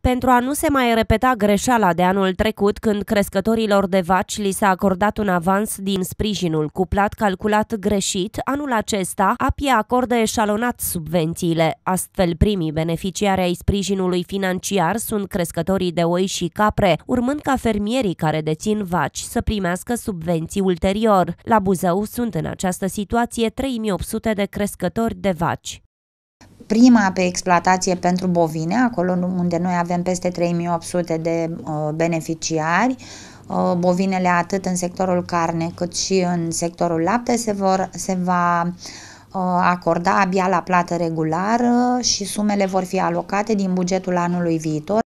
Pentru a nu se mai repeta greșeala de anul trecut, când crescătorilor de vaci li s-a acordat un avans din sprijinul cuplat calculat greșit, anul acesta APIA acordă eșalonat subvențiile. Astfel, primii beneficiari ai sprijinului financiar sunt crescătorii de oi și capre, urmând ca fermierii care dețin vaci să primească subvenții ulterior. La Buzău sunt în această situație 3800 de crescători de vaci prima pe exploatație pentru bovine, acolo unde noi avem peste 3800 de uh, beneficiari. Uh, bovinele atât în sectorul carne cât și în sectorul lapte se, vor, se va uh, acorda abia la plată regulară și sumele vor fi alocate din bugetul anului viitor.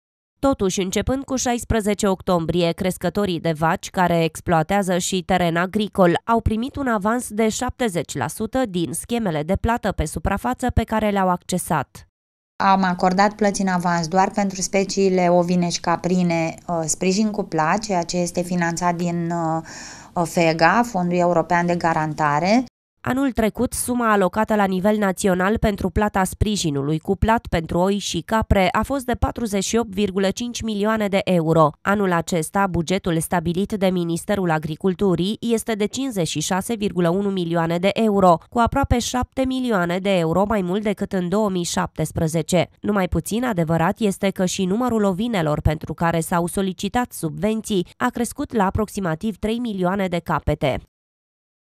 Totuși, începând cu 16 octombrie, crescătorii de vaci care exploatează și teren agricol au primit un avans de 70% din schemele de plată pe suprafață pe care le-au accesat. Am acordat plăți în avans doar pentru speciile ovine și caprine uh, sprijin plat, ceea ce este finanțat din uh, uh, FEGA, Fondul European de Garantare. Anul trecut, suma alocată la nivel național pentru plata sprijinului cuplat pentru oi și capre a fost de 48,5 milioane de euro. Anul acesta, bugetul stabilit de Ministerul Agriculturii este de 56,1 milioane de euro, cu aproape 7 milioane de euro mai mult decât în 2017. Numai puțin adevărat este că și numărul ovinelor pentru care s-au solicitat subvenții a crescut la aproximativ 3 milioane de capete.